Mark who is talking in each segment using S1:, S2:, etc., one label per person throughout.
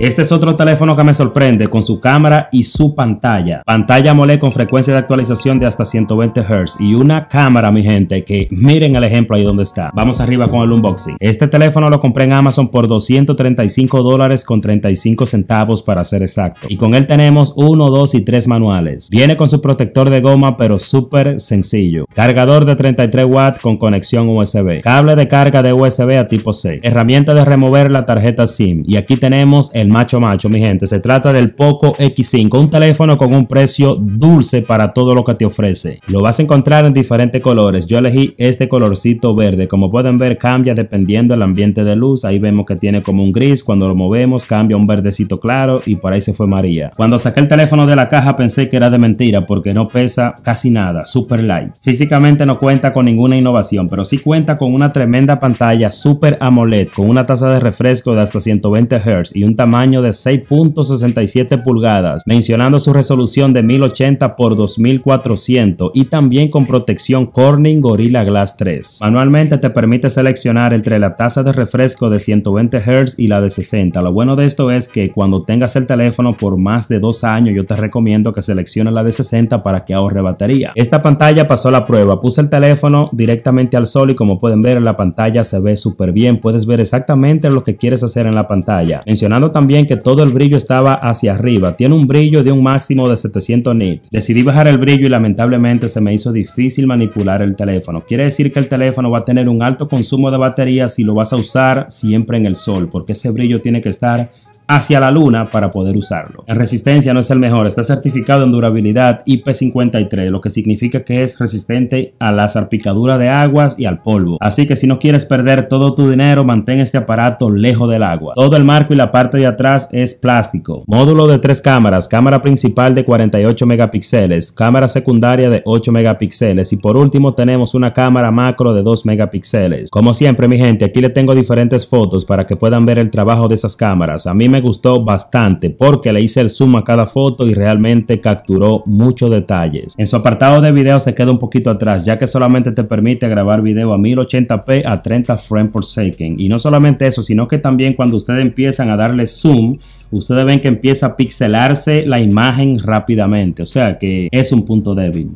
S1: Este es otro teléfono que me sorprende con su cámara y su pantalla. Pantalla mole con frecuencia de actualización de hasta 120 Hz y una cámara, mi gente, que miren el ejemplo ahí donde está. Vamos arriba con el unboxing. Este teléfono lo compré en Amazon por 235 dólares con 35 centavos para ser exacto. Y con él tenemos 1, 2 y 3 manuales. Viene con su protector de goma, pero súper sencillo. Cargador de 33 watts con conexión USB. Cable de carga de USB a tipo C. Herramienta de remover la tarjeta SIM. Y aquí tenemos el macho macho, mi gente. Se trata del Poco X5, un teléfono con un precio dulce para todo lo que te ofrece. Lo vas a encontrar en diferentes colores. Yo elegí este colorcito verde. Como pueden ver, cambia dependiendo del ambiente de luz. Ahí vemos que tiene como un gris. Cuando lo movemos, cambia un verdecito claro y por ahí se fue María. Cuando saqué el teléfono de la caja, pensé que era de mentira porque no pesa casi nada. Super light. Físicamente no cuenta con ninguna innovación, pero sí cuenta con una tremenda pantalla Super AMOLED con una tasa de refresco de hasta 120 Hz y un tamaño de 6.67 pulgadas, mencionando su resolución de 1080 por 2400 y también con protección Corning Gorilla Glass 3. Manualmente te permite seleccionar entre la tasa de refresco de 120 hertz y la de 60. Lo bueno de esto es que cuando tengas el teléfono por más de dos años, yo te recomiendo que selecciones la de 60 para que ahorre batería. Esta pantalla pasó la prueba. Puse el teléfono directamente al sol y como pueden ver, en la pantalla se ve súper bien. Puedes ver exactamente lo que quieres hacer en la pantalla. Mencionando también también que todo el brillo estaba hacia arriba. Tiene un brillo de un máximo de 700 nits. Decidí bajar el brillo y lamentablemente se me hizo difícil manipular el teléfono. Quiere decir que el teléfono va a tener un alto consumo de batería si lo vas a usar siempre en el sol, porque ese brillo tiene que estar hacia la luna para poder usarlo. En resistencia no es el mejor, está certificado en durabilidad IP53, lo que significa que es resistente a la salpicadura de aguas y al polvo. Así que si no quieres perder todo tu dinero, mantén este aparato lejos del agua. Todo el marco y la parte de atrás es plástico. Módulo de tres cámaras, cámara principal de 48 megapíxeles, cámara secundaria de 8 megapíxeles y por último tenemos una cámara macro de 2 megapíxeles. Como siempre mi gente, aquí le tengo diferentes fotos para que puedan ver el trabajo de esas cámaras. A mí me gustó bastante porque le hice el zoom a cada foto y realmente capturó muchos detalles. En su apartado de video se queda un poquito atrás ya que solamente te permite grabar video a 1080p a 30 frames por second. Y no solamente eso, sino que también cuando ustedes empiezan a darle zoom, ustedes ven que empieza a pixelarse la imagen rápidamente. O sea que es un punto débil.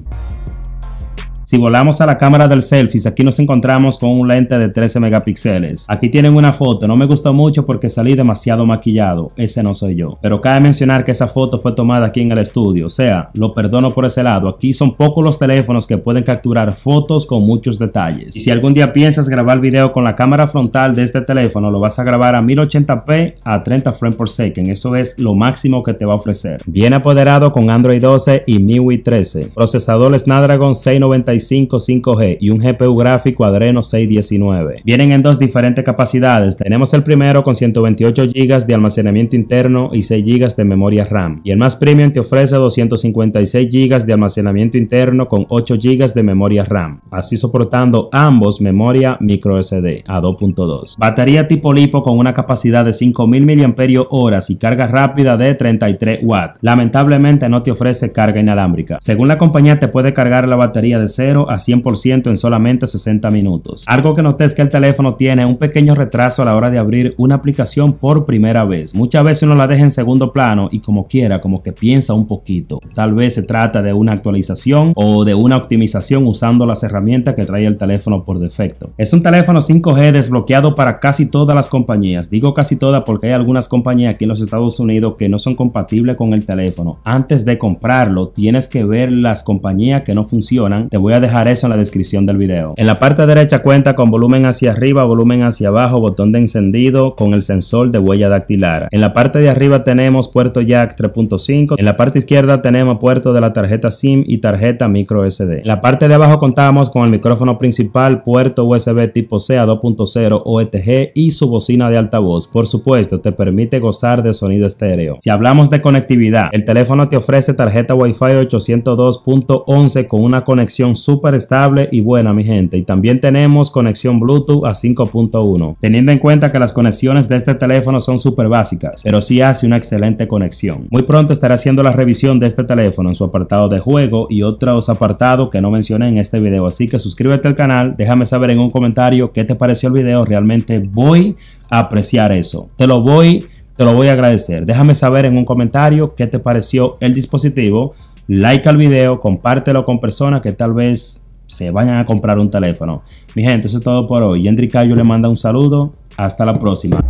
S1: Si volamos a la cámara del selfies, aquí nos encontramos con un lente de 13 megapíxeles. Aquí tienen una foto, no me gustó mucho porque salí demasiado maquillado, ese no soy yo. Pero cabe mencionar que esa foto fue tomada aquí en el estudio, o sea, lo perdono por ese lado, aquí son pocos los teléfonos que pueden capturar fotos con muchos detalles. Y si algún día piensas grabar video con la cámara frontal de este teléfono, lo vas a grabar a 1080p a 30 frames por second, eso es lo máximo que te va a ofrecer. Viene apoderado con Android 12 y MIUI 13, procesador Snapdragon 695 5G y un GPU gráfico Adreno 619. Vienen en dos diferentes capacidades. Tenemos el primero con 128 GB de almacenamiento interno y 6 GB de memoria RAM. Y el más premium te ofrece 256 GB de almacenamiento interno con 8 GB de memoria RAM. Así soportando ambos memoria micro SD a 2.2. Batería tipo lipo con una capacidad de 5000 mAh y carga rápida de 33 W. Lamentablemente no te ofrece carga inalámbrica. Según la compañía te puede cargar la batería de 0 a 100% en solamente 60 minutos. Algo que noté es que el teléfono tiene un pequeño retraso a la hora de abrir una aplicación por primera vez. Muchas veces uno la deja en segundo plano y como quiera, como que piensa un poquito. Tal vez se trata de una actualización o de una optimización usando las herramientas que trae el teléfono por defecto. Es un teléfono 5G desbloqueado para casi todas las compañías. Digo casi todas porque hay algunas compañías aquí en los Estados Unidos que no son compatibles con el teléfono. Antes de comprarlo, tienes que ver las compañías que no funcionan. Te voy voy a dejar eso en la descripción del video. En la parte derecha cuenta con volumen hacia arriba, volumen hacia abajo, botón de encendido con el sensor de huella dactilar. En la parte de arriba tenemos puerto jack 3.5, en la parte izquierda tenemos puerto de la tarjeta SIM y tarjeta micro SD. En la parte de abajo contamos con el micrófono principal, puerto USB tipo C a 2.0 OETG y su bocina de altavoz. Por supuesto, te permite gozar de sonido estéreo. Si hablamos de conectividad, el teléfono te ofrece tarjeta Wi-Fi 802.11 con una conexión súper estable y buena mi gente y también tenemos conexión Bluetooth a 5.1 teniendo en cuenta que las conexiones de este teléfono son súper básicas pero sí hace una excelente conexión muy pronto estaré haciendo la revisión de este teléfono en su apartado de juego y otros apartados que no mencioné en este video así que suscríbete al canal déjame saber en un comentario qué te pareció el video realmente voy a apreciar eso te lo voy te lo voy a agradecer déjame saber en un comentario qué te pareció el dispositivo like al video, compártelo con personas que tal vez se vayan a comprar un teléfono. Mi gente, eso es todo por hoy. Enrique Cayo le manda un saludo. Hasta la próxima.